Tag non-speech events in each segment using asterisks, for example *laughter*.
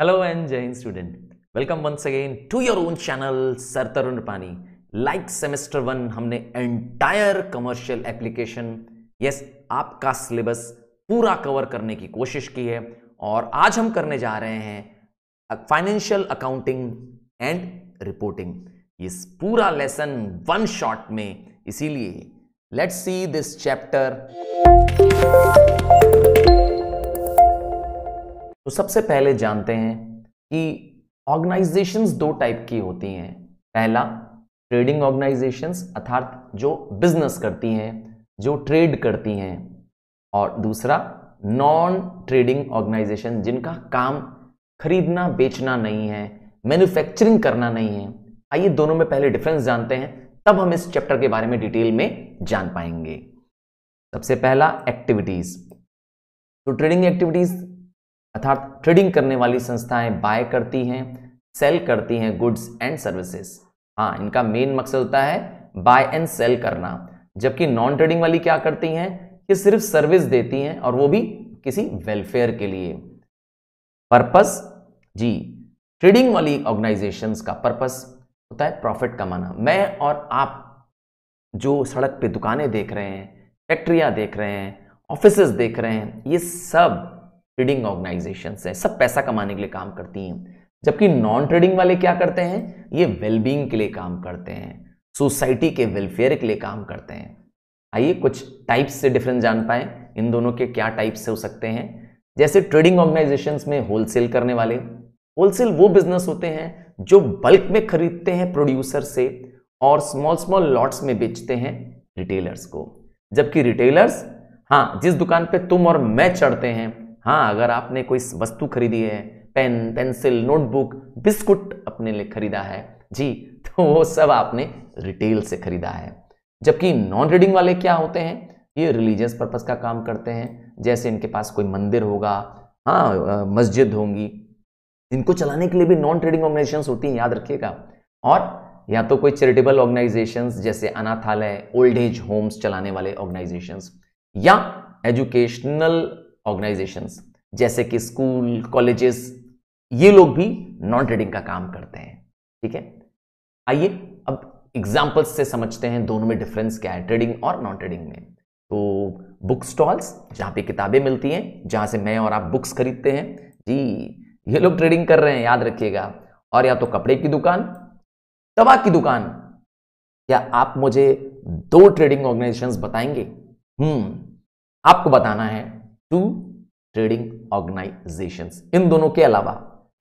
hello and जय हिंद student welcome once again to your own channel sir Tarun Rupani like semester one हमने entire commercial application yes आपका syllabus पूरा cover करने की कोशिश की है और आज हम करने जा रहे हैं फाइनेंशियल अकाउंटिंग एंड रिपोर्टिंग इस पूरा लेसन वन शॉट में इसीलिए लेट्स सी दिस चैप्टर तो सबसे पहले जानते हैं कि ऑर्गेनाइजेशंस दो टाइप की होती हैं पहला ट्रेडिंग ऑर्गेनाइजेशंस अर्थात जो बिजनेस करती हैं जो ट्रेड करती हैं और दूसरा नॉन ट्रेडिंग ऑर्गेनाइजेशन जिनका काम खरीदना बेचना नहीं है मैन्युफैक्चरिंग करना नहीं है आइए दोनों में पहले डिफरेंस जानते हैं तब हम इस चैप्टर के बारे में डिटेल में जान पाएंगे सबसे पहला एक्टिविटीज तो ट्रेडिंग एक्टिविटीज अर्थात ट्रेडिंग करने वाली संस्थाएं बाय करती हैं सेल करती हैं गुड्स एंड सर्विसेज हाँ इनका मेन मकसद होता है बाय एंड सेल करना जबकि नॉन ट्रेडिंग वाली क्या करती हैं कि सिर्फ सर्विस देती हैं और वो भी किसी वेलफेयर के लिए पर्पस जी ट्रेडिंग वाली ऑर्गेनाइजेशन का पर्पस होता है प्रॉफिट कमाना मैं और आप जो सड़क पे दुकानें देख रहे हैं फैक्ट्रियाँ देख रहे हैं ऑफिस देख रहे हैं ये सब ट्रेडिंग ऑर्गेनाइजेशन है सब पैसा कमाने के लिए काम करती हैं जबकि नॉन ट्रेडिंग वाले क्या करते हैं ये वेलबींग के लिए काम करते हैं सोसाइटी के वेलफेयर के लिए काम करते हैं आइए कुछ टाइप्स से डिफरेंस जान पाए इन दोनों के क्या टाइप्स से हो सकते हैं जैसे ट्रेडिंग ऑर्गेनाइजेशन में होलसेल करने वाले होलसेल वो बिजनेस होते हैं जो बल्क में खरीदते हैं प्रोड्यूसर से और स्मॉल स्मॉल लॉट्स में बेचते हैं रिटेलर्स को जबकि रिटेलर्स हाँ जिस दुकान पे तुम और मैं चढ़ते हैं हाँ अगर आपने कोई वस्तु खरीदी है पेन पेंसिल नोटबुक बिस्कुट अपने लिए खरीदा है जी *laughs* तो वो सब आपने रिटेल से खरीदा है जबकि नॉन रीडिंग वाले क्या होते हैं ये रिलीजियस पर्पस का काम करते हैं जैसे इनके पास कोई मंदिर होगा हाँ मस्जिद होंगी इनको चलाने के लिए भी नॉन ट्रेडिंग ऑर्गेनाइजेशन होती हैं याद रखिएगा और या तो कोई चैरिटेबल ऑर्गेनाइजेशन जैसे अनाथालय ओल्ड एज होम्स चलाने वाले ऑर्गेनाइजेशन या एजुकेशनल ऑर्गेनाइजेशन जैसे कि स्कूल कॉलेजेस ये लोग भी नॉन ट्रेडिंग का काम करते हैं ठीक है आइए अब एग्जाम्पल्स से समझते हैं दोनों में डिफरेंस क्या है ट्रेडिंग और नॉन ट्रेडिंग में तो बुक स्टॉल्स जहां पे किताबें मिलती हैं जहां से मैं और आप बुक्स खरीदते हैं जी ये लोग ट्रेडिंग कर रहे हैं याद रखिएगा और या तो कपड़े की दुकान दवा की दुकान क्या आप मुझे दो ट्रेडिंग ऑर्गेनाइजेशन बताएंगे हम्म आपको बताना है टू ट्रेडिंग ऑर्गेनाइजेशन इन दोनों के अलावा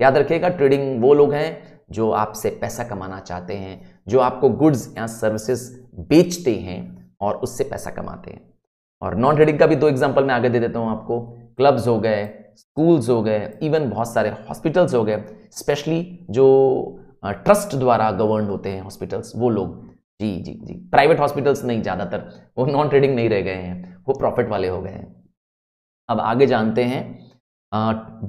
याद रखिएगा ट्रेडिंग वो लोग हैं जो आपसे पैसा कमाना चाहते हैं जो आपको गुड्स या सर्विसेज बेचते हैं और उससे पैसा कमाते हैं और नॉन ट्रेडिंग का भी दो एग्जाम्पल मैं आगे दे देता हूँ आपको क्लब्स हो गए स्कूल्स हो गए इवन बहुत सारे हॉस्पिटल्स हो गए स्पेशली जो ट्रस्ट द्वारा गवर्न होते हैं हॉस्पिटल्स वो लोग जी जी जी प्राइवेट हॉस्पिटल्स नहीं ज़्यादातर वो नॉन ट्रेडिंग नहीं रह गए हैं वो प्रॉफिट वाले हो गए हैं अब आगे जानते हैं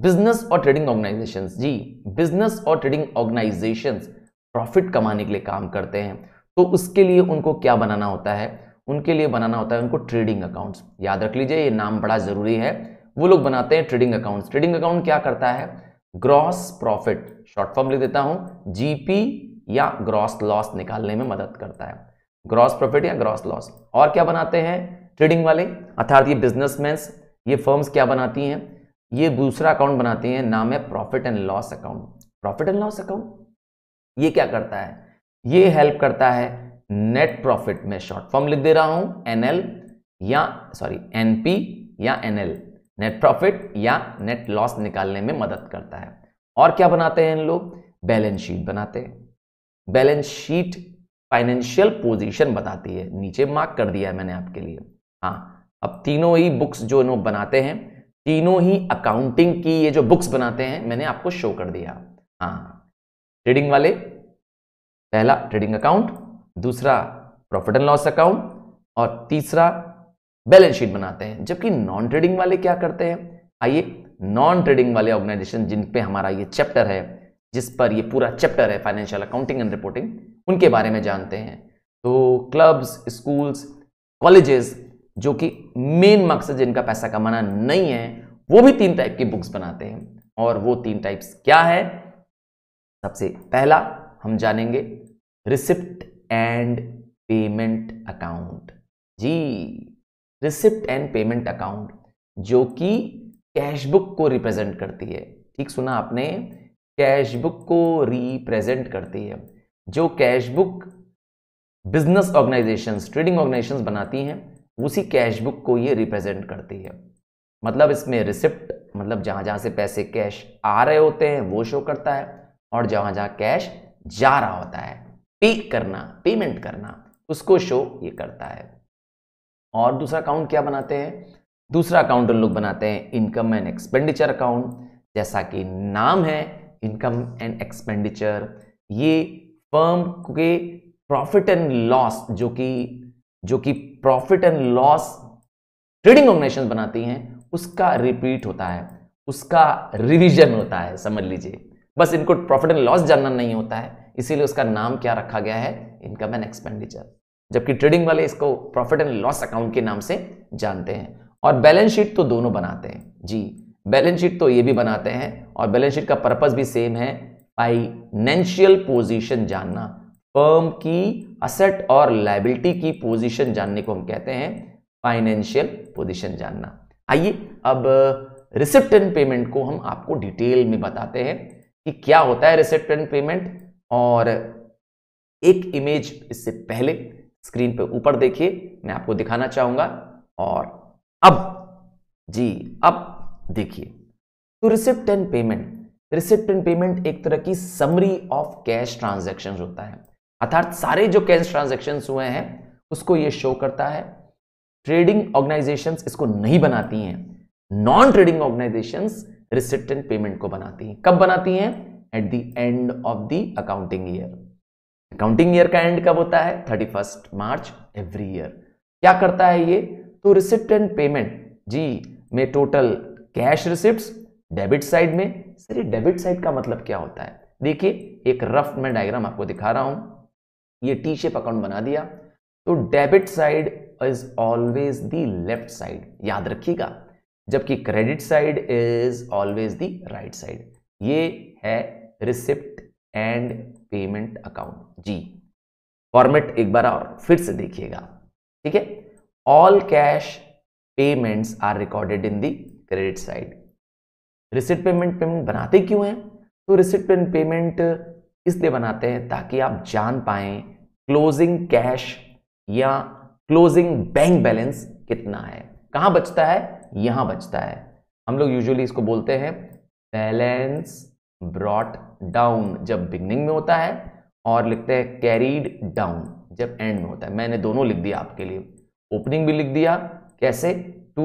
बिजनेस और ट्रेडिंग ऑर्गेनाइजेशन जी बिजनेस और ट्रेडिंग ऑर्गेनाइजेशन प्रॉफिट कमाने के लिए काम करते हैं तो उसके लिए उनको क्या बनाना होता है उनके लिए बनाना होता है उनको ट्रेडिंग अकाउंट्स याद रख लीजिए ये नाम बड़ा ज़रूरी है वो लोग बनाते हैं ट्रेडिंग अकाउंट्स ट्रेडिंग अकाउंट क्या करता है ग्रॉस प्रॉफिट शॉर्ट फॉर्म लिख देता हूं जीपी या ग्रॉस लॉस निकालने में मदद करता है ग्रॉस प्रॉफिट या ग्रॉस लॉस और क्या बनाते हैं ट्रेडिंग वाले अर्थात ये बिजनेसमैन ये फर्म्स क्या बनाती हैं ये दूसरा अकाउंट बनाती हैं नाम है profit and loss account profit and loss account ये क्या करता है ये हेल्प करता है नेट प्रॉफिट में शॉर्ट फॉर्म लिख दे रहा हूं एनएल या सॉरी एनपी या एनएल नेट प्रॉफिट या नेट लॉस निकालने में मदद करता है और क्या बनाते हैं इन लोग बैलेंस शीट बनाते हैं बैलेंस शीट फाइनेंशियल पोजीशन बताती है नीचे मार्क कर दिया है मैंने आपके लिए हाँ अब तीनों ही बुक्स जो इन्हों बनाते हैं तीनों ही अकाउंटिंग की ये जो बुक्स बनाते हैं मैंने आपको शो कर दिया हाँ ट्रेडिंग वाले पहला ट्रेडिंग अकाउंट दूसरा प्रॉफिट एंड लॉस अकाउंट और तीसरा बैलेंस शीट बनाते हैं जबकि नॉन ट्रेडिंग वाले क्या करते हैं आइए नॉन ट्रेडिंग वाले ऑर्गेनाइजेशन जिन पे हमारा ये चैप्टर है जिस पर ये पूरा चैप्टर है फाइनेंशियल अकाउंटिंग एंड रिपोर्टिंग उनके बारे में जानते हैं तो क्लब्स स्कूल्स कॉलेजेस जो कि मेन मकसद जिनका पैसा कमाना नहीं है वो भी तीन टाइप की बुक्स बनाते हैं और वो तीन टाइप्स क्या है सबसे पहला हम जानेंगे रिसिप्ट एंड पेमेंट अकाउंट जी रिसिप्ट एंड पेमेंट अकाउंट जो कि कैशबुक को रिप्रेजेंट करती है ठीक सुना आपने कैशबुक को रिप्रेजेंट करती है जो cashbook business organisations trading organisations बनाती हैं उसी कैश बुक को ये रिप्रेजेंट करती है मतलब इसमें रिसिप्ट मतलब जहाँ जहाँ से पैसे कैश आ रहे होते हैं वो शो करता है और जहाँ जहाँ कैश जा रहा होता है पे करना पेमेंट करना उसको शो ये करता है और दूसरा अकाउंट क्या बनाते हैं दूसरा अकाउंट उन लोग बनाते हैं इनकम एंड एक्सपेंडिचर अकाउंट जैसा कि नाम है इनकम एंड एक्सपेंडिचर ये फर्म के प्रॉफिट एंड लॉस जो कि जो कि profit and loss trading organisation बनाती हैं उसका रिपीट होता है उसका रिवीजन होता है समझ लीजिए बस इनको प्रॉफिट एंड लॉस जानना नहीं होता है इसीलिए उसका नाम क्या रखा गया है इनकम एंड एक्सपेंडिचर जबकि ट्रेडिंग वाले इसको प्रॉफिट एंड लॉस अकाउंट के नाम से जानते हैं और बैलेंस शीट तो दोनों बनाते हैं जी बैलेंस शीट तो ये भी बनाते हैं और बैलेंस शीट का पर्पज भी सेम है फाइनेंशियल पोजिशन जानना फर्म की असेट और लाइबिलिटी की पोजीशन जानने को हम कहते हैं फाइनेंशियल पोजीशन जानना आइए अब रिसिप्ट एंड पेमेंट को हम आपको डिटेल में बताते हैं कि क्या होता है रिसिप्ट एंड पेमेंट और एक इमेज इससे पहले स्क्रीन पर ऊपर देखिए मैं आपको दिखाना चाहूंगा और अब जी अब देखिए तो receipt and payment receipt and payment एक तरह की समरी ऑफ कैश ट्रांजेक्शन होता है अर्थात सारे जो कैश ट्रांजेक्शन हुए हैं उसको ये शो करता है ट्रेडिंग ऑर्गेनाइजेशंस इसको नहीं बनाती हैं non trading organisations receipt and payment को बनाती हैं कब बनाती हैं at the end of the accounting year accounting year का एंड कब होता है thirty first March every year क्या करता है ये तो रिसिप्ट एंड पेमेंट जी में total cash receipt debit side में सर ये डेबिट साइड का मतलब क्या होता है देखिए एक रफ में डायग्राम आपको दिखा रहा हूं ये टी शेप अकाउंट बना दिया तो debit side is always the left side याद रखिएगा जबकि credit side is always the right side ये है रिसिप्ट एंड पेमेंट अकाउंट जी फॉर्मेट एक बार और फिर से देखिएगा ठीक है all cash payments are recorded in the credit side receipt payment payment बनाते क्यों हैं तो रिसिप्ट पेमेंट इसलिए बनाते हैं ताकि आप जान पाए क्लोजिंग कैश या क्लोजिंग बैंक बैलेंस कितना है कहां बचता है यहां बचता है हम लोग यूजुअली इसको बोलते हैं बैलेंस ब्रॉट डाउन जब बिगनिंग में होता है और लिखते हैं कैरीड डाउन जब एंड में होता है मैंने दोनों लिख दिया आपके लिए ओपनिंग भी लिख दिया कैसे to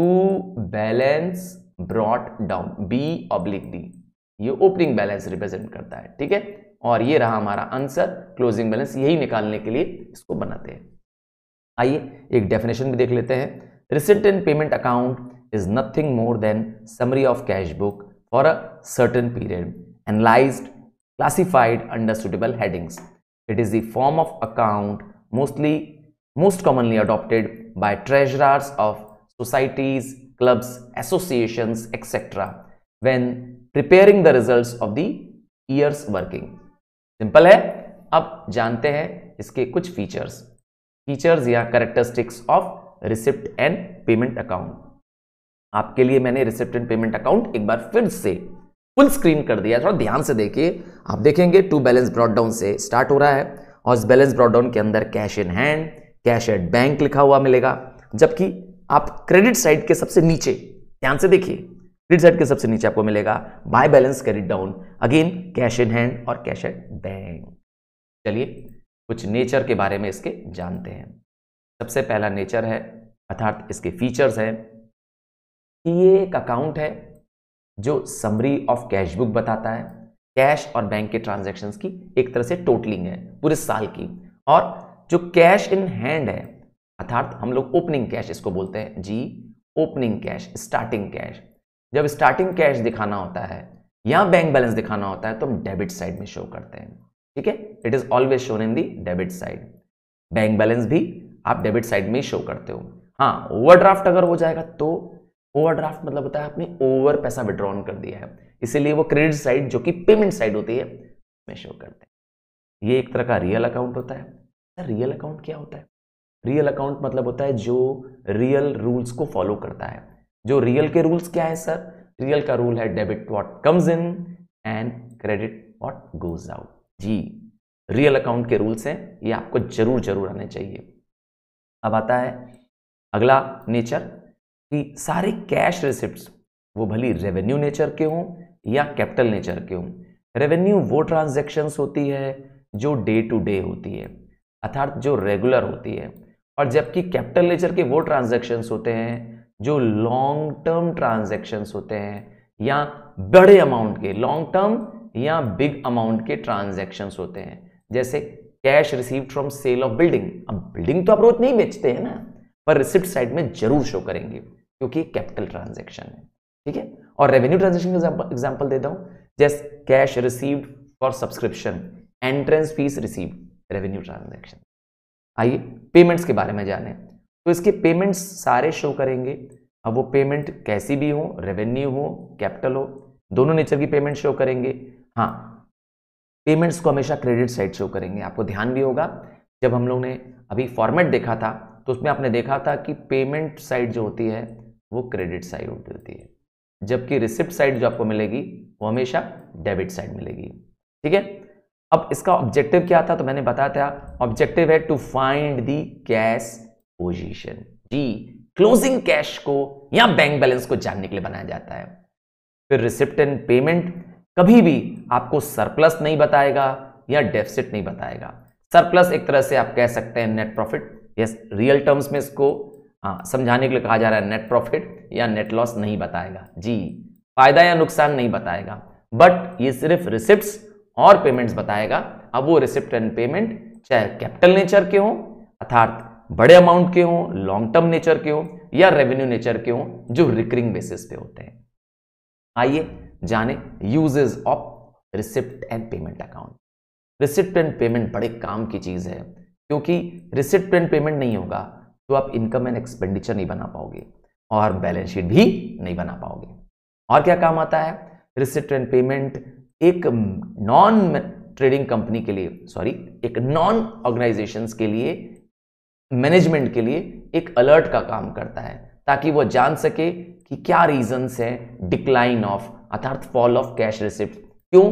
balance brought down b oblique d ये ओपनिंग बैलेंस रिप्रेजेंट करता है ठीक है और ये रहा हमारा आंसर क्लोजिंग बैलेंस यही निकालने के लिए इसको बनाते हैं आइए एक डेफिनेशन भी देख लेते हैं receipt in payment account is nothing more than summary of cash book for a certain period analyze classified under suitable headings it is the form of account mostly most commonly adopted by treasurers of societies clubs association etcetera when preparing the result of the years working simple है अब जानते हैं इसके कुछ features features या characteristics of receipt and payment account आपके लिए मैंने रिसिप्ट एंड पेमेंट अकाउंट एक बार फिर से फुल स्क्रीन कर दिया थोड़ा ध्यान से देखिए आप देखेंगे टू बैलेंस ब्रॉडडाउन से स्टार्ट हो रहा है और इस बैलेंस ब्रॉडडाउन के अंदर cash in hand cash at bank लिखा हुआ मिलेगा जबकि आप क्रेडिट साइड के सबसे नीचे ध्यान से देखिए क्रेडिट साइड के सबसे नीचे आपको मिलेगा by balance credit down again cash in hand और कैश एट बैंक चलिए कुछ नेचर के बारे में इसके जानते हैं सबसे पहला नेचर है अर्थात इसके फीचर्स हैं कि e ये एक अकाउंट है जो समरी ऑफ कैश बुक बताता है कैश और बैंक के ट्रांजेक्शन की एक तरह से टोटलिंग है पूरे साल की और जो कैश इन हैंड है अर्थात हम लोग ओपनिंग कैश इसको बोलते हैं जी ओपनिंग कैश स्टार्टिंग कैश जब स्टार्टिंग कैश दिखाना होता है या बैंक बैलेंस दिखाना होता है तो हम डेबिट साइड में शो करते हैं ठीक है it is always shown in the debit side bank balance भी आप डेबिट साइड में ही शो करते हो हाँ ओवरड्राफ्ट अगर हो जाएगा तो ओवरड्राफ्ट मतलब होता है आपने ओवर पैसा विड्रॉन कर दिया है इसीलिए वो क्रेडिट साइड जो कि पेमेंट साइड होती है में शो करते हैं ये एक तरह का रियल अकाउंट होता है रियल अकाउंट क्या होता है रियल अकाउंट मतलब होता है जो रियल रूल्स को फॉलो करता है जो रियल के रूल्स क्या है सर रियल का रूल है debit what comes in and credit what goes out जी रियल अकाउंट के रूल्स हैं ये आपको जरूर जरूर आने चाहिए अब आता है अगला नेचर कि सारे कैश रिसिप्ट वो भली रेवेन्यू नेचर के हों या कैपिटल नेचर के हों रेवेन्यू वो ट्रांजेक्शन्स होती है जो डे टू डे होती है अर्थात जो रेगुलर होती है और जबकि कैपिटल नेचर के वो ट्रांजेक्शन्स होते हैं जो लॉन्ग टर्म ट्रांजेक्शन्स होते हैं या बड़े अमाउंट के लॉन्ग टर्म या बिग अमाउंट के ट्रांजेक्शन्स होते हैं जैसे cash receive from sale of building अब बिल्डिंग तो आप रोज नहीं बेचते हैं ना पर रिसिप्ट साइड में जरूर शो करेंगे क्योंकि कैपिटल ट्रांजेक्शन है ठीक है और रेवेन्यू ट्रांजेक्शन का एग्जाम्पल देता हूँ जैसे cash received for subscription entrance fees receive revenue transaction आइए पेमेंट्स के बारे में जाने तो इसके पेमेंट्स सारे शो करेंगे अब वो पेमेंट कैसी भी हो रेवेन्यू हो कैपिटल हो दोनों नेचर की पेमेंट शो करेंगे हाँ पेमेंट्स को हमेशा क्रेडिट साइड शो करेंगे आपको ध्यान भी होगा जब हम लोग ने अभी फॉर्मेट देखा था तो उसमें आपने देखा था कि पेमेंट साइड जो होती है वो क्रेडिट साइड होती है जबकि रिसिप्ट साइड जो आपको मिलेगी वो हमेशा डेबिट साइड मिलेगी ठीक है अब इसका ऑब्जेक्टिव क्या था तो मैंने बताया था ऑब्जेक्टिव है to find the cash position the closing cash को या बैंक बैलेंस को जानने के लिए बनाया जाता है फिर रिसिप्ट एंड पेमेंट कभी भी आपको सरप्लस नहीं बताएगा या डेफिसिट नहीं बताएगा सरप्लस एक तरह से आप कह सकते हैं net profit yes real terms में इसको हाँ समझाने के लिए कहा जा रहा है नेट प्रॉफिट या नेट लॉस नहीं बताएगा जी फायदा या नुकसान नहीं बताएगा बट ये सिर्फ रिसिप्ट और पेमेंट्स बताएगा अब वो रिसिप्ट एंड पेमेंट चाहे कैपिटल नेचर के हों अर्थात बड़े अमाउंट के हों लॉन्ग टर्म नेचर के हों या रेवेन्यू नेचर के हों जो रिकरिंग बेसिस पे होते हैं आइए जाने uses of receipt and payment account receipt and payment बड़े काम की चीज़ है क्योंकि रिसिप्ट एंड पेमेंट नहीं होगा तो आप इनकम एंड एक्सपेंडिचर नहीं बना पाओगे और बैलेंस शीट भी नहीं बना पाओगे और क्या काम आता है रिसिप्ट एंड पेमेंट एक नॉन ट्रेडिंग कंपनी के लिए सॉरी एक नॉन ऑर्गेनाइजेशन के लिए मैनेजमेंट के लिए एक अलर्ट का काम करता है ताकि वो जान सके कि क्या रीजंस हैं डिक्लाइन ऑफ अर्थात फॉल ऑफ कैश रिसिप्ट क्यों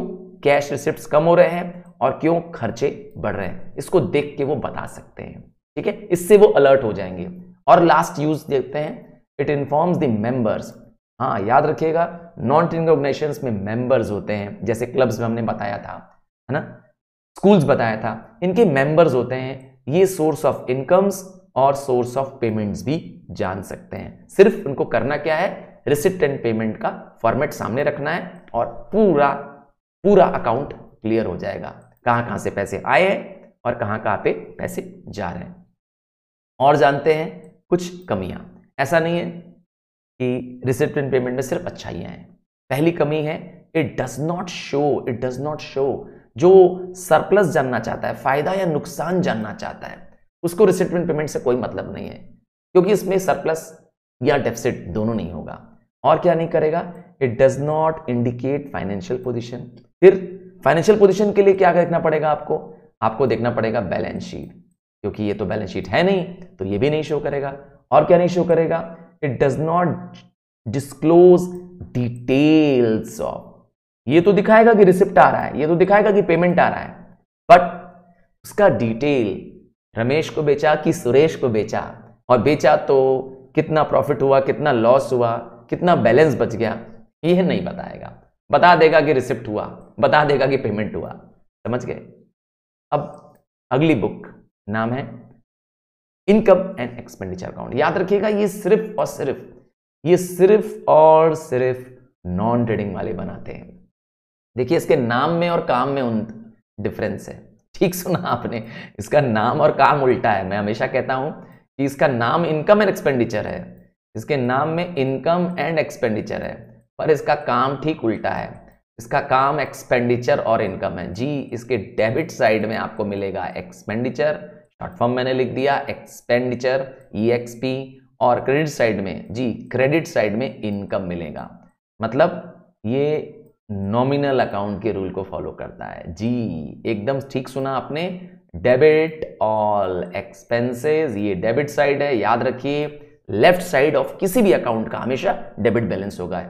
कैश रिसिप्ट कम हो रहे हैं और क्यों खर्चे बढ़ रहे हैं इसको देख के वो बता सकते हैं ठीक है इससे वो अलर्ट हो जाएंगे और लास्ट यूज देखते हैं इट इन्फॉर्म्स द मेंबर्स हाँ याद रखिएगा नॉन ट्रेनिंग ऑर्गेनाइजेशन में मेंबर्स होते हैं जैसे क्लब्स में हमने बताया था है ना स्कूल्स बताया था इनके मेंबर्स होते हैं ये सोर्स ऑफ इनकम्स और सोर्स ऑफ पेमेंट्स भी जान सकते हैं सिर्फ उनको करना क्या है रिसिप्ट एंड पेमेंट का फॉर्मेट सामने रखना है और पूरा पूरा अकाउंट क्लियर हो जाएगा कहां कहां से पैसे आए हैं और कहां कहां पे पैसे जा रहे हैं और जानते हैं कुछ कमियां ऐसा नहीं है कि रिसिप्ट एंड पेमेंट में सिर्फ अच्छाइयां हैं पहली कमी है it does not show it does not show जो सरप्लस जानना चाहता है फायदा या नुकसान जानना चाहता है उसको रिसिटमेंट पेमेंट से कोई मतलब नहीं है क्योंकि इसमें सरप्लस या डेफिसिट दोनों नहीं होगा और क्या नहीं करेगा it does not indicate financial position फिर फाइनेंशियल पोजिशन के लिए क्या देखना पड़ेगा आपको आपको देखना पड़ेगा बैलेंस शीट क्योंकि ये तो बैलेंस शीट है नहीं तो ये भी नहीं शो करेगा और क्या नहीं शो करेगा it does not disclose details of ये तो दिखाएगा कि रिसिप्ट आ रहा है ये तो दिखाएगा कि पेमेंट आ रहा है बट उसका डिटेल रमेश को बेचा कि सुरेश को बेचा और बेचा तो कितना प्रॉफिट हुआ कितना लॉस हुआ कितना बैलेंस बच गया यह नहीं बताएगा बता देगा कि रिसिप्ट हुआ बता देगा कि पेमेंट हुआ समझ गए अब अगली बुक नाम है इनकम एंड एक्सपेंडिचर अकाउंट याद रखिएगा ये सिर्फ और सिर्फ ये सिर्फ और सिर्फ नॉन ट्रेडिंग वाले बनाते हैं देखिए इसके नाम में और काम में उन डिफरेंस है ठीक सुना आपने इसका नाम और काम उल्टा है मैं हमेशा कहता हूँ कि इसका नाम इनकम एंड एक्सपेंडिचर है इसके नाम में इनकम एंड एक्सपेंडिचर है पर इसका काम ठीक उल्टा है इसका काम एक्सपेंडिचर और इनकम है जी इसके डेबिट साइड में आपको मिलेगा एक्सपेंडिचर शॉर्ट फॉर्म मैंने लिख दिया एक्सपेंडिचर ई e और क्रेडिट साइड में जी क्रेडिट साइड में इनकम मिलेगा मतलब ये नॉमिनल अकाउंट के रूल को फॉलो करता है जी एकदम ठीक सुना आपने डेबिट ऑल एक्सपेंसेस ये डेबिट साइड है याद रखिए लेफ्ट साइड ऑफ किसी भी अकाउंट का हमेशा डेबिट बैलेंस होगा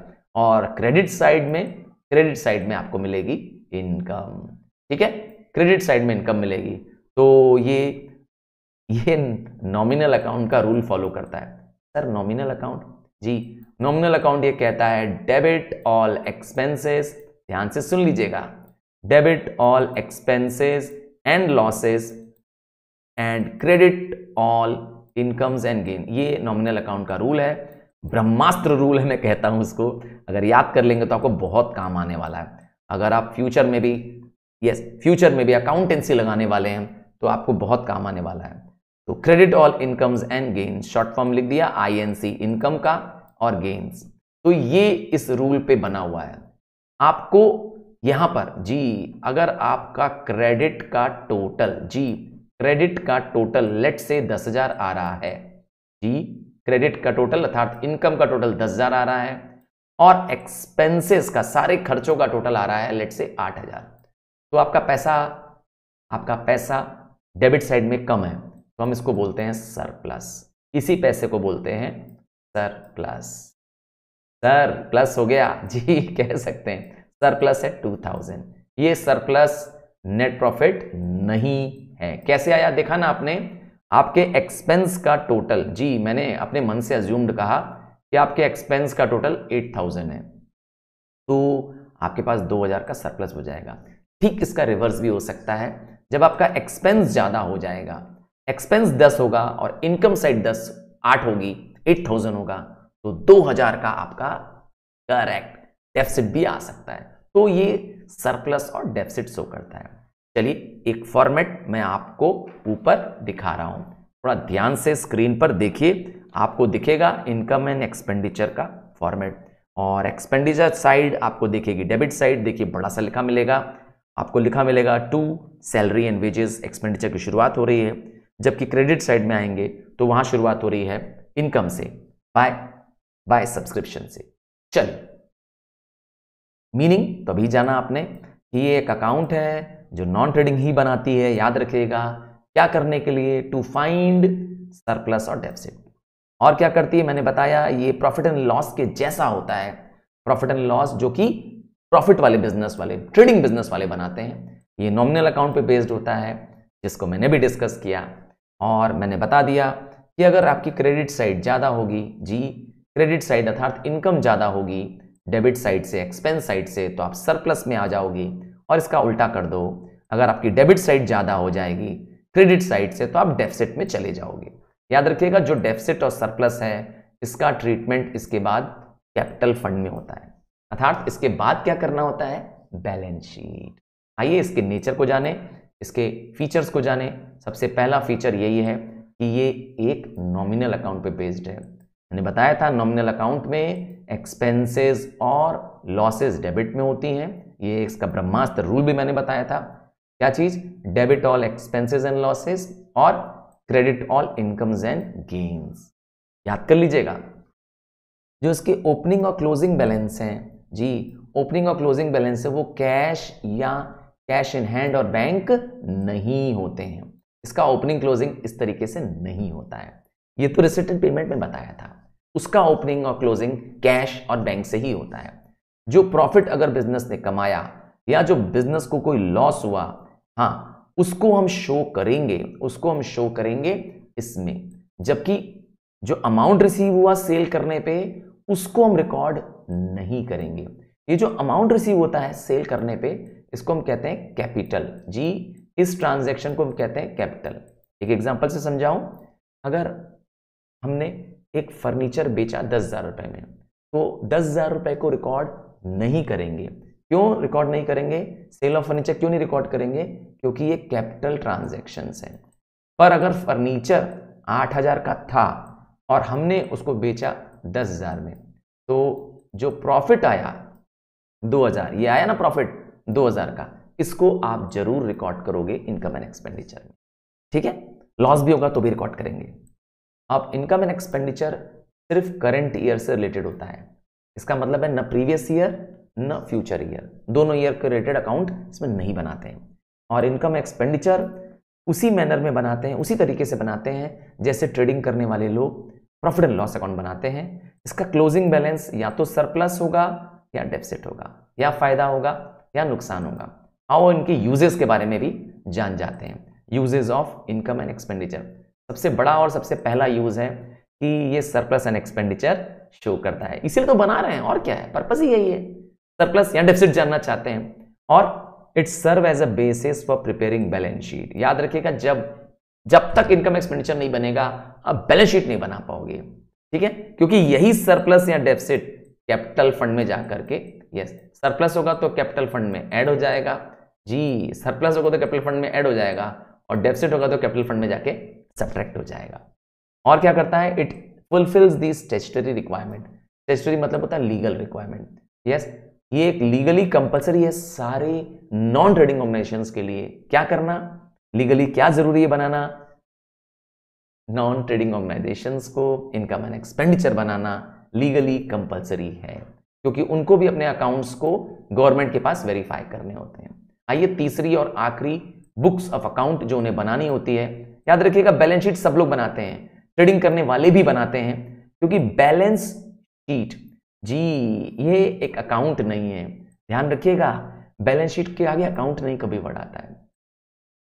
और क्रेडिट साइड में क्रेडिट साइड में आपको मिलेगी इनकम ठीक है क्रेडिट साइड में इनकम मिलेगी तो ये ये नॉमिनल अकाउंट का रूल फॉलो करता है सर नॉमिनल अकाउंट जी नॉमिनल अकाउंट ये कहता है डेबिट ऑल एक्सपेंसेस ध्यान से सुन लीजिएगा debit all expenses and losses and credit all incomes and gain ये नॉमिनल अकाउंट का रूल है ब्रह्मास्त्र रूल है मैं कहता हूँ उसको अगर याद कर लेंगे तो आपको बहुत काम आने वाला है अगर आप फ्यूचर में भी यस yes, फ्यूचर में भी अकाउंटेंसी लगाने वाले हैं तो आपको बहुत काम आने वाला है तो credit all incomes and gain short form लिख दिया आईएनसी इनकम का और गेंस तो ये इस रूल पे बना हुआ है आपको यहां पर जी अगर आपका क्रेडिट का टोटल जी क्रेडिट का टोटल लेट से दस हजार आ रहा है जी क्रेडिट का टोटल अर्थात इनकम का टोटल दस हजार आ रहा है और एक्सपेंसेस का सारे खर्चों का टोटल आ रहा है लेट से आठ हजार तो आपका पैसा आपका पैसा डेबिट साइड में कम है तो हम इसको बोलते हैं सरप्लस इसी पैसे को बोलते हैं सर प्लस सर प्लस हो गया *laughs* जी कह सकते हैं सर प्लस है टू थाउजेंड ये सर प्लस नेट प्रॉफिट नहीं है कैसे आया देखा ना आपने आपके एक्सपेंस का टोटल जी मैंने अपने मन से अज्यूम्ड कहा कि आपके एक्सपेंस का टोटल एट थाउजेंड है तो आपके पास दो हज़ार का सरप्लस हो जाएगा ठीक इसका रिवर्स भी हो सकता है जब आपका एक्सपेंस ज़्यादा हो जाएगा एक्सपेंस दस होगा और इनकम साइड दस आठ होगी एट थाउजेंड होगा तो दो हजार का आपका करेक्ट डेफिसिट भी आ सकता है तो ये सरप्लस और डेफिसिट शो करता है चलिए एक फॉर्मेट मैं आपको ऊपर दिखा रहा हूं थोड़ा ध्यान से स्क्रीन पर देखिए आपको दिखेगा इनकम एंड एक्सपेंडिचर का फॉर्मेट और एक्सपेंडिचर साइड आपको देखेगी डेबिट साइड देखिए बड़ा सा लिखा मिलेगा आपको लिखा मिलेगा to salary and wages expenditure की शुरुआत हो रही है जबकि क्रेडिट साइड में आएंगे तो वहां शुरुआत हो रही है इनकम से बाय बाय सब्सक्रिप्शन से चलिए मीनिंग तो अभी जाना आपने कि ये एक अकाउंट है जो नॉन ट्रेडिंग ही बनाती है याद रखिएगा क्या करने के लिए टू फाइंड सरप्लस और डेफिसिट और क्या करती है मैंने बताया ये प्रॉफिट एंड लॉस के जैसा होता है प्रॉफिट एंड लॉस जो कि प्रॉफिट वाले बिजनेस वाले ट्रेडिंग बिजनेस वाले बनाते हैं ये नॉमिनल अकाउंट पे बेस्ड होता है जिसको मैंने भी डिस्कस किया और मैंने बता दिया कि अगर आपकी क्रेडिट साइड ज़्यादा होगी जी क्रेडिट साइड अर्थात इनकम ज़्यादा होगी डेबिट साइड से एक्सपेंस साइड से तो आप सरप्लस में आ जाओगे और इसका उल्टा कर दो अगर आपकी डेबिट साइड ज़्यादा हो जाएगी क्रेडिट साइड से तो आप डेफिसिट में चले जाओगे याद रखिएगा जो डेफिसिट और सरप्लस है इसका ट्रीटमेंट इसके बाद कैपिटल फंड में होता है अर्थात इसके बाद क्या करना होता है बैलेंस शीट आइए इसके नेचर को जाने इसके फीचर्स को जाने सबसे पहला फीचर यही है कि ये एक नॉमिनल अकाउंट पे बेस्ड है मैंने बताया था नॉमिनल अकाउंट में एक्सपेंसेस और लॉसेस डेबिट में होती हैं ये इसका ब्रह्मास्त्र रूल भी मैंने बताया था क्या चीज़ debit all expenses and losses और credit all incomes and gains याद कर लीजिएगा जो इसके ओपनिंग और क्लोजिंग बैलेंस हैं जी ओपनिंग और क्लोजिंग बैलेंस है वो कैश या कैश इन हैंड और बैंक नहीं होते हैं इसका ओपनिंग क्लोजिंग इस तरीके से नहीं होता है ये तो रिसिटेड पेमेंट में बताया था उसका ओपनिंग और क्लोजिंग कैश और बैंक से ही होता है जो प्रॉफिट अगर बिजनेस ने कमाया या जो बिजनेस को कोई लॉस हुआ हाँ उसको हम शो करेंगे उसको हम शो करेंगे इसमें जबकि जो अमाउंट रिसीव हुआ सेल करने पे उसको हम रिकॉर्ड नहीं करेंगे ये जो अमाउंट रिसीव होता है सेल करने पे इसको हम कहते हैं कैपिटल जी इस ट्रांजैक्शन को हम कहते हैं कैपिटल एक एग्जाम्पल से समझाऊं अगर हमने एक फर्नीचर बेचा दस हज़ार रुपए में तो दस हज़ार रुपए को रिकॉर्ड नहीं करेंगे क्यों रिकॉर्ड नहीं करेंगे सेल ऑफ फर्नीचर क्यों नहीं रिकॉर्ड करेंगे क्योंकि ये कैपिटल ट्रांजेक्शन है पर अगर फर्नीचर आठ हज़ार का था और हमने उसको बेचा दस हज़ार में तो जो प्रॉफिट आया दो हज़ार ये आया ना प्रॉफिट दो हज़ार का इसको आप जरूर रिकॉर्ड करोगे इनकम एंड एक्सपेंडिचर में ठीक है लॉस भी होगा तो भी रिकॉर्ड करेंगे अब इनकम एंड एक्सपेंडिचर सिर्फ करंट ईयर से रिलेटेड होता है इसका मतलब है न प्रीवियस ईयर न फ्यूचर ईयर दोनों ईयर के रिलेटेड अकाउंट इसमें नहीं बनाते हैं और इनकम एक्सपेंडिचर उसी मैनर में बनाते हैं उसी तरीके से बनाते हैं जैसे ट्रेडिंग करने वाले लोग प्रॉफिट एंड लॉस अकाउंट बनाते हैं इसका क्लोजिंग बैलेंस या तो सरप्लस होगा या डेफिसिट होगा या फायदा होगा या नुकसान होगा आओ इनके यूजेस के बारे में भी जान जाते हैं uses of income and expenditure सबसे बड़ा और सबसे पहला यूज है कि ये सरप्लस एंड एक्सपेंडिचर शो करता है इसीलिए तो बना रहे हैं और क्या है पर्पज ही यही है सरप्लस या डेफिसिट जानना चाहते हैं और it's serve as a basis for preparing balance sheet याद रखिएगा जब जब तक इनकम एक्सपेंडिचर नहीं बनेगा आप बैलेंस शीट नहीं बना पाओगे ठीक है क्योंकि यही सरप्लस या डेफिसिट कैपिटल फंड में जाकर के यस सरप्लस होगा तो कैपिटल फंड में ऐड हो जाएगा जी सरप्लस होगा तो कैपिटल फंड में ऐड हो जाएगा और डेफिसिट होगा तो कैपिटल फंड में जाके सब्ट्रैक्ट हो जाएगा और क्या करता है it fulfils the statutory requirement statutory मतलब होता है लीगल रिक्वायरमेंट यस ये एक लीगली कंपलसरी है सारे नॉन ट्रेडिंग ऑर्गेनाइजेशन के लिए क्या करना लीगली क्या जरूरी है बनाना नॉन ट्रेडिंग ऑर्गेनाइजेशन को इनकम एंड एक्सपेंडिचर बनाना लीगली कंपलसरी है क्योंकि उनको भी अपने अकाउंट्स को गवर्नमेंट के पास वेरीफाई करने होते हैं आइए तीसरी और आखिरी बुक्स ऑफ अकाउंट जो उन्हें बनानी होती है याद रखिएगा बैलेंस शीट सब लोग बनाते हैं ट्रेडिंग करने वाले भी बनाते हैं क्योंकि बैलेंस शीट जी ये एक अकाउंट नहीं है ध्यान रखिएगा बैलेंस शीट के आगे अकाउंट नहीं कभी बढ़ाता है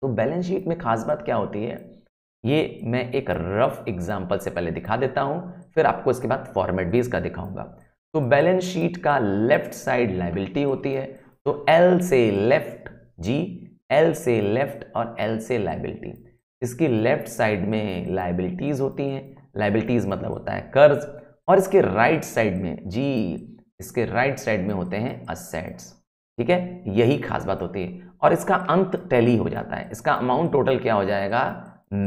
तो बैलेंस शीट में खास बात क्या होती है ये मैं एक रफ एग्जाम्पल से पहले दिखा देता हूँ फिर आपको इसके बाद फॉर्मेट भी इसका दिखाऊंगा तो बैलेंस शीट का लेफ्ट साइड लाइबिलिटी होती है तो एल से लेफ्ट जी एल से लेफ्ट और एल से लाइबिलिटी इसकी लेफ्ट साइड में लाइबिलिटीज़ होती हैं लाइबिलिटीज़ मतलब होता है कर्ज और इसके राइट right साइड में जी इसके राइट right साइड में होते हैं असेट्स ठीक है यही खास बात होती है और इसका अंत टैली हो जाता है इसका अमाउंट टोटल क्या हो जाएगा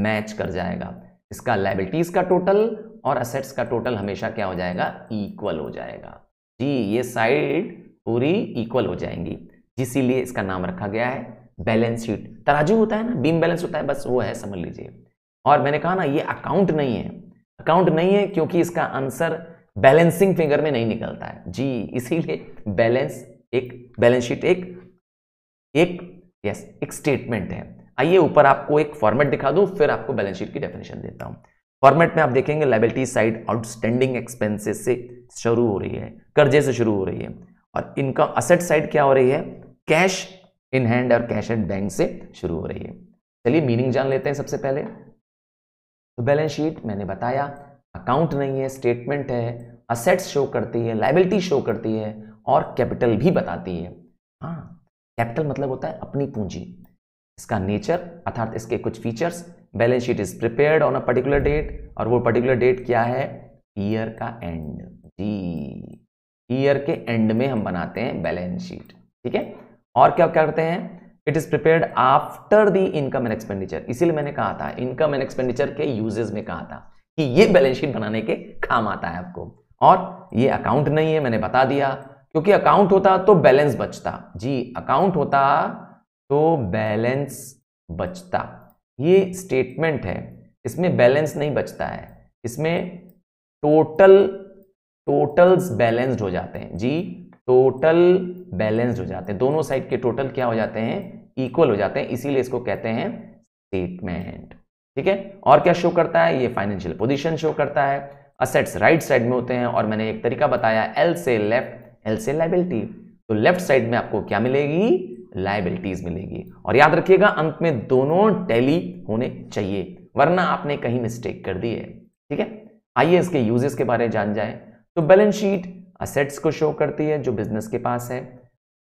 मैच कर जाएगा इसका लाइबिलिटीज़ का टोटल और असेट्स का टोटल हमेशा क्या हो जाएगा इक्वल हो जाएगा जी ये साइड पूरी इक्वल हो जाएंगी इसीलिए इसका नाम रखा गया है बैलेंस शीट तराजू होता है ना बीम बैलेंस होता है बस वो है समझ लीजिए और मैंने कहा ना ये अकाउंट नहीं है अकाउंट नहीं है क्योंकि इसका आंसर बैलेंसिंग फिगर में नहीं निकलता है जी इसीलिए बैलेंस एक बैलेंस शीट एक एक यस एक स्टेटमेंट है आइए ऊपर आपको एक फॉर्मेट दिखा दूं फिर आपको बैलेंस शीट की डेफिनेशन देता हूं फॉर्मेट में आप देखेंगे लाइबिलिटी साइड आउटस्टैंडिंग एक्सपेंसेस से शुरू हो रही है कर्जे से शुरू हो रही है और इनका असेट साइड क्या हो रही है कैश इन हैंड और कैश एट बैंक से शुरू हो रही है चलिए मीनिंग जान लेते हैं सबसे पहले तो बैलेंस शीट मैंने बताया अकाउंट नहीं है स्टेटमेंट है असेट्स शो करती है लाइबिलिटी शो करती है और कैपिटल भी बताती है हाँ कैपिटल मतलब होता है अपनी पूंजी इसका नेचर अर्थात इसके कुछ features balance sheet is prepared on a particular date और वो पर्टिकुलर डेट क्या है ईयर का एंड जी ईयर के एंड में हम बनाते हैं बैलेंस शीट ठीक है और क्या क्या करते हैं it is prepared after the income and expenditure इसीलिए मैंने कहा था इनकम एंड एक्सपेंडिचर के यूजेज में कहा था कि ये बैलेंस शीट बनाने के काम आता है आपको और ये अकाउंट नहीं है मैंने बता दिया क्योंकि अकाउंट होता तो बैलेंस बचता जी अकाउंट होता तो बैलेंस बचता ये स्टेटमेंट है इसमें बैलेंस नहीं बचता है इसमें टोटल टोटल्स बैलेंस्ड हो जाते हैं जी टोटल बैलेंस्ड हो जाते हैं दोनों साइड के टोटल क्या हो जाते हैं इक्वल हो जाते हैं इसीलिए इसको कहते हैं स्टेटमेंट ठीक है और क्या शो करता है ये फाइनेंशियल पोजिशन शो करता है असेट्स राइट साइड में होते हैं और मैंने एक तरीका बताया एल से लेफ्ट एल से लाइबिलिटी तो लेफ्ट साइड में आपको क्या मिलेगी लाइबिलिटीज मिलेगी और याद रखिएगा अंत में दोनों टैली होने चाहिए वरना आपने कहीं मिस्टेक कर दी है ठीक है आइए इसके यूजेस के बारे में जान जाए तो बैलेंस शीट असेट्स को शो करती है जो बिजनेस के पास है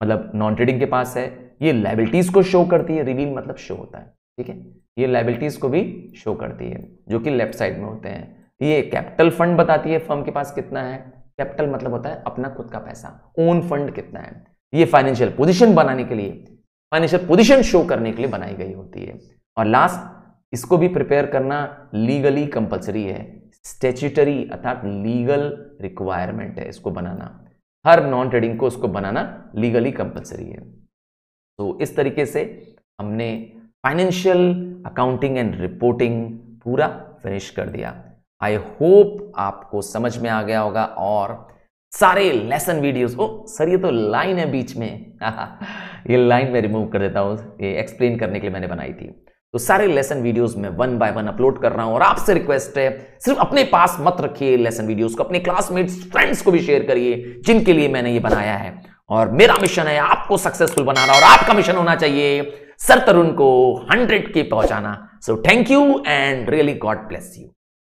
मतलब नॉन ट्रेडिंग के पास है ये लाइबिलिटीज़ को शो करती है रिवील मतलब शो होता है ठीक है ये लाइबिलिटीज़ को भी शो करती है जो कि लेफ्ट साइड में होते हैं ये कैपिटल फंड बताती है फर्म के पास कितना है कैपिटल मतलब होता है अपना खुद का पैसा ओन फंड कितना है ये फाइनेंशियल पोजिशन बनाने के लिए फाइनेंशियल पोजिशन शो करने के लिए बनाई गई होती है और लास्ट इसको भी प्रिपेयर करना लीगली कंपलसरी है स्टेचुटरी अर्थात लीगल रिक्वायरमेंट है इसको बनाना हर नॉन ट्रेडिंग को उसको बनाना लीगली कंपलसरी है तो इस तरीके से हमने फाइनेंशियल अकाउंटिंग एंड रिपोर्टिंग पूरा फिनिश कर दिया आई होप आपको समझ में आ गया होगा और सारे लेसन वीडियोस ओ सर ये तो लाइन है बीच में *laughs* ये लाइन मैं रिमूव कर देता हूँ ये एक्सप्लेन करने के लिए मैंने बनाई थी तो सारे लेसन वीडियोस मैं वन बाय वन अपलोड कर रहा हूं और आपसे रिक्वेस्ट है सिर्फ अपने पास मत रखिए लेसन वीडियोस को अपने क्लासमेट्स फ्रेंड्स को भी शेयर करिए जिनके लिए मैंने ये बनाया है और मेरा मिशन है आपको सक्सेसफुल बनाना और आपका मिशन होना चाहिए सर तरुण को हंड्रेड के पहुंचाना so thank you and really God bless you